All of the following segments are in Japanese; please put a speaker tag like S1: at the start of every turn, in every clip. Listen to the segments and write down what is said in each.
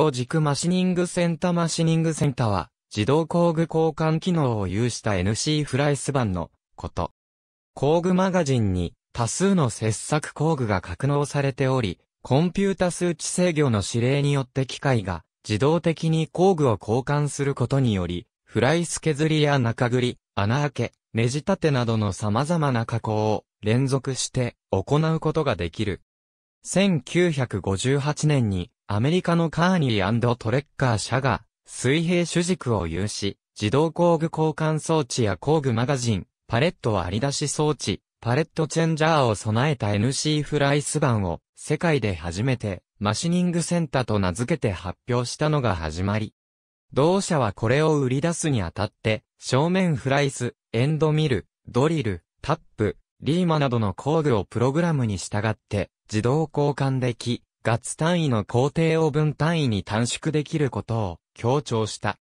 S1: 5軸マシニングセンタマシニングセンタは、自動工具交換機能を有した NC フライス版のこと。工具マガジンに多数の切削工具が格納されており、コンピュータ数値制御の指令によって機械が自動的に工具を交換することにより、フライス削りや中ぐり、穴開け、ネジ立てなどの様々な加工を連続して行うことができる。1958年にアメリカのカーニートレッカー社が、水平主軸を有し、自動工具交換装置や工具マガジン、パレット割り出し装置、パレットチェンジャーを備えた NC フライス版を、世界で初めて、マシニングセンターと名付けて発表したのが始まり。同社はこれを売り出すにあたって、正面フライス、エンドミル、ドリル、タップ、リーマなどの工具をプログラムに従って、自動交換でき、月単位の工程を分単位に短縮できることを強調した。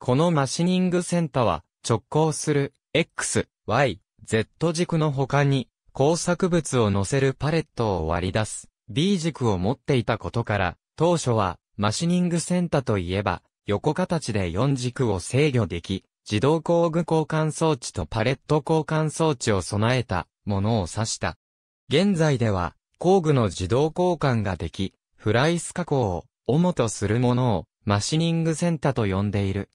S1: このマシニングセンタは直行する X、Y、Z 軸の他に工作物を乗せるパレットを割り出す B 軸を持っていたことから当初はマシニングセンタといえば横形で4軸を制御でき自動工具交換装置とパレット交換装置を備えたものを指した。現在では工具の自動交換ができ、フライス加工を主とするものをマシニングセンタと呼んでいる。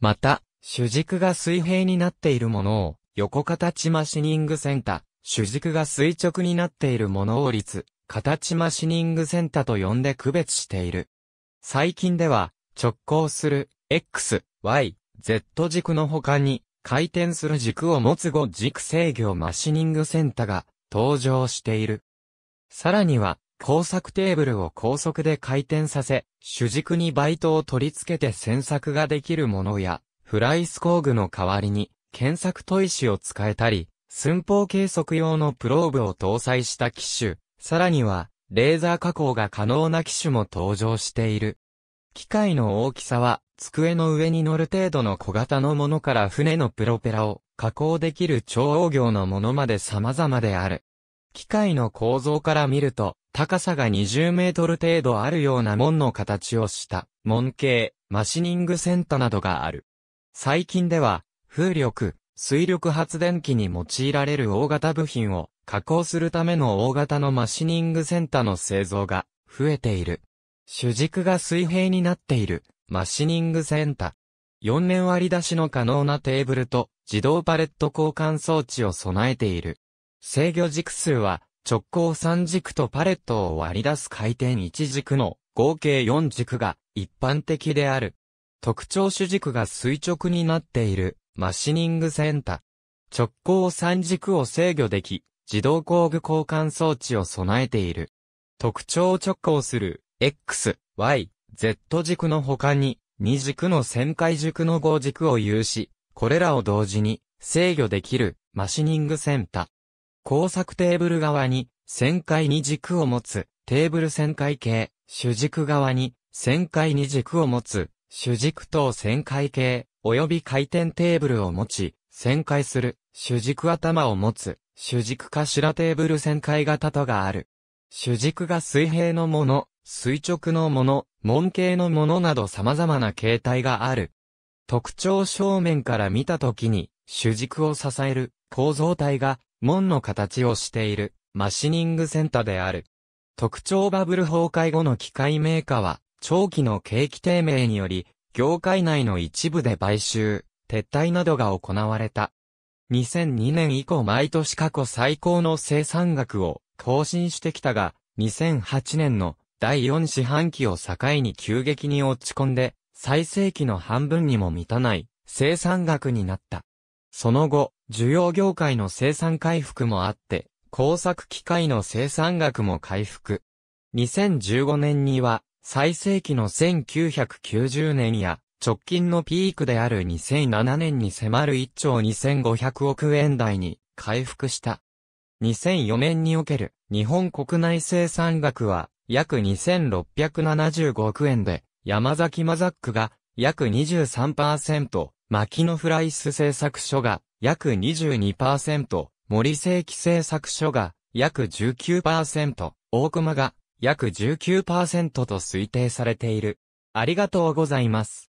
S1: また、主軸が水平になっているものを横形マシニングセンタ、主軸が垂直になっているものを率、形マシニングセンタと呼んで区別している。最近では、直行する X、Y、Z 軸の他に、回転する軸を持つ5軸制御マシニングセンタが登場している。さらには、工作テーブルを高速で回転させ、主軸にバイトを取り付けて選択ができるものや、フライス工具の代わりに、検索砥石を使えたり、寸法計測用のプローブを搭載した機種、さらには、レーザー加工が可能な機種も登場している。機械の大きさは、机の上に乗る程度の小型のものから船のプロペラを加工できる超大業のものまで様々である。機械の構造から見ると、高さが20メートル程度あるような門の形をした、門形、マシニングセントなどがある。最近では、風力、水力発電機に用いられる大型部品を加工するための大型のマシニングセンターの製造が増えている。主軸が水平になっているマシニングセンター。4面割り出しの可能なテーブルと自動パレット交換装置を備えている。制御軸数は、直行3軸とパレットを割り出す回転1軸の合計4軸が一般的である。特徴主軸が垂直になっているマシニングセンタ。直行3軸を制御でき、自動工具交換装置を備えている。特徴を直行する X、Y、Z 軸の他に2軸の旋回軸の5軸を有し、これらを同時に制御できるマシニングセンタ。工作テーブル側に旋回に軸を持つテーブル旋回系、主軸側に旋回に軸を持つ主軸等旋回系、及び回転テーブルを持ち、旋回する主軸頭を持つ主軸頭テーブル旋回型とがある。主軸が水平のもの、垂直のもの、門形のものなど様々な形態がある。特徴正面から見たときに、主軸を支える構造体が門の形をしている、マシニングセンターである。特徴バブル崩壊後の機械メーカーは、長期の景気低迷により、業界内の一部で買収、撤退などが行われた。2002年以降毎年過去最高の生産額を更新してきたが、2008年の第4四半期を境に急激に落ち込んで、最盛期の半分にも満たない生産額になった。その後、需要業界の生産回復もあって、工作機械の生産額も回復。2015年には、最盛期の1990年や、直近のピークである2007年に迫る1兆2500億円台に回復した。2004年における日本国内生産額は約2675億円で、山崎マザックが約23%、マキフライス製作所が約22%、森正規製作所が約19%、大熊が約19%と推定されている。ありがとうございます。